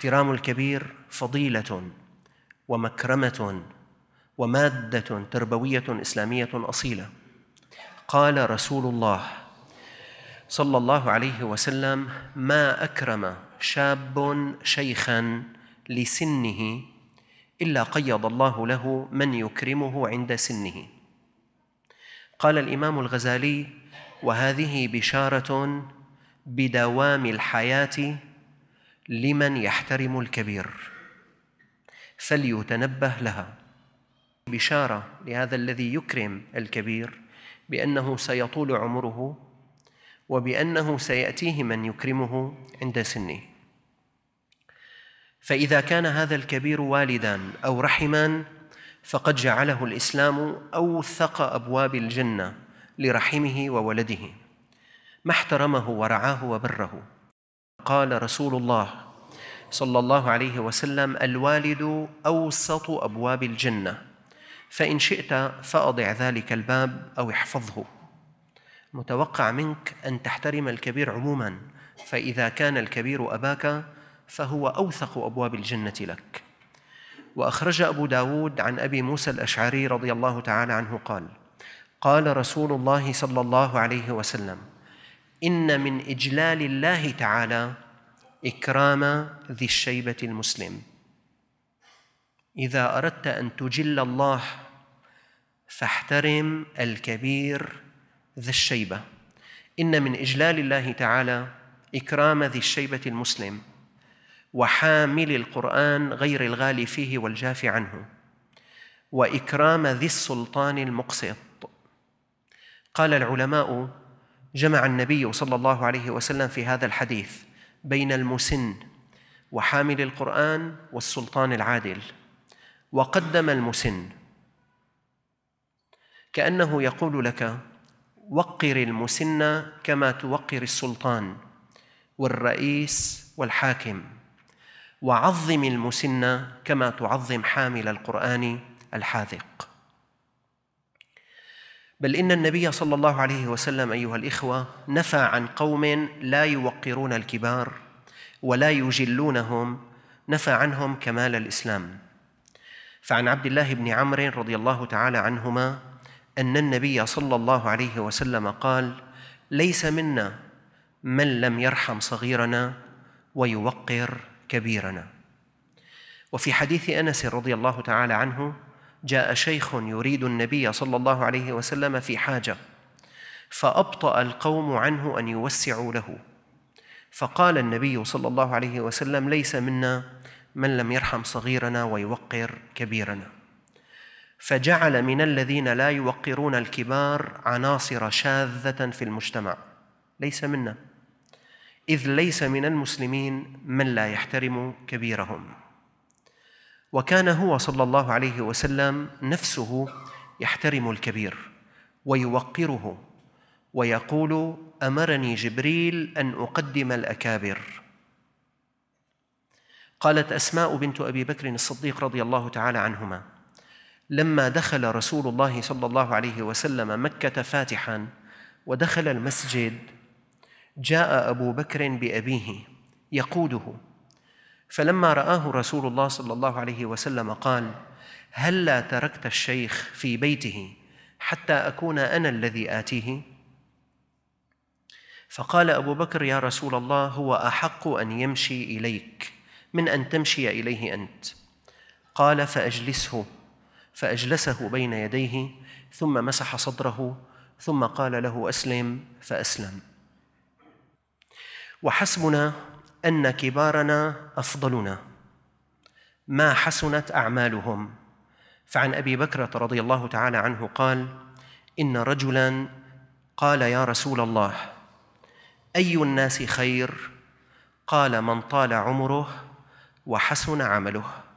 احترام الكبير فضيلة ومكرمة ومادة تربوية إسلامية أصيلة قال رسول الله صلى الله عليه وسلم ما أكرم شاب شيخا لسنه إلا قيض الله له من يكرمه عند سنه قال الإمام الغزالي وهذه بشارة بدوام الحياة لمن يحترم الكبير فليتنبه لها بشاره لهذا الذي يكرم الكبير بانه سيطول عمره وبانه سياتيه من يكرمه عند سنه فاذا كان هذا الكبير والدا او رحما فقد جعله الاسلام اوثق ابواب الجنه لرحمه وولده ما احترمه ورعاه وبره قال رسول الله صلى الله عليه وسلم الوالد أوسط أبواب الجنة فإن شئت فأضع ذلك الباب أو احفظه متوقع منك أن تحترم الكبير عموما فإذا كان الكبير أباك فهو أوثق أبواب الجنة لك وأخرج أبو داود عن أبي موسى الأشعري رضي الله تعالى عنه قال قال رسول الله صلى الله عليه وسلم إن من إجلال الله تعالى إكرام ذي الشيبة المسلم إذا أردت أن تجل الله فاحترم الكبير ذي الشيبة إن من إجلال الله تعالى إكرام ذي الشيبة المسلم وحامل القرآن غير الغالي فيه والجاف عنه وإكرام ذي السلطان المقسط قال العلماء جمع النبي صلى الله عليه وسلم في هذا الحديث بين المسن وحامل القرآن والسلطان العادل وقدم المسن كأنه يقول لك وقر المسن كما توقر السلطان والرئيس والحاكم وعظم المسن كما تعظم حامل القرآن الحاذق بل إن النبي صلى الله عليه وسلم أيها الإخوة نفى عن قوم لا يوقرون الكبار ولا يجلونهم نفى عنهم كمال الإسلام فعن عبد الله بن عمرو رضي الله تعالى عنهما أن النبي صلى الله عليه وسلم قال ليس منا من لم يرحم صغيرنا ويوقر كبيرنا وفي حديث أنس رضي الله تعالى عنه جاء شيخ يريد النبي صلى الله عليه وسلم في حاجه فابطا القوم عنه ان يوسعوا له فقال النبي صلى الله عليه وسلم ليس منا من لم يرحم صغيرنا ويوقر كبيرنا فجعل من الذين لا يوقرون الكبار عناصر شاذه في المجتمع ليس منا اذ ليس من المسلمين من لا يحترم كبيرهم وكان هو صلى الله عليه وسلم نفسه يحترم الكبير ويوقره ويقول امرني جبريل ان اقدم الاكابر قالت اسماء بنت ابي بكر الصديق رضي الله تعالى عنهما لما دخل رسول الله صلى الله عليه وسلم مكه فاتحا ودخل المسجد جاء ابو بكر بابيه يقوده فلما رآه رسول الله صلى الله عليه وسلم قال هلا لا تركت الشيخ في بيته حتى أكون أنا الذي آتيه فقال أبو بكر يا رسول الله هو أحق أن يمشي إليك من أن تمشي إليه أنت قال فأجلسه فأجلسه بين يديه ثم مسح صدره ثم قال له أسلم فأسلم وحسبنا ان كبارنا افضلنا ما حسنت اعمالهم فعن ابي بكره رضي الله تعالى عنه قال ان رجلا قال يا رسول الله اي الناس خير قال من طال عمره وحسن عمله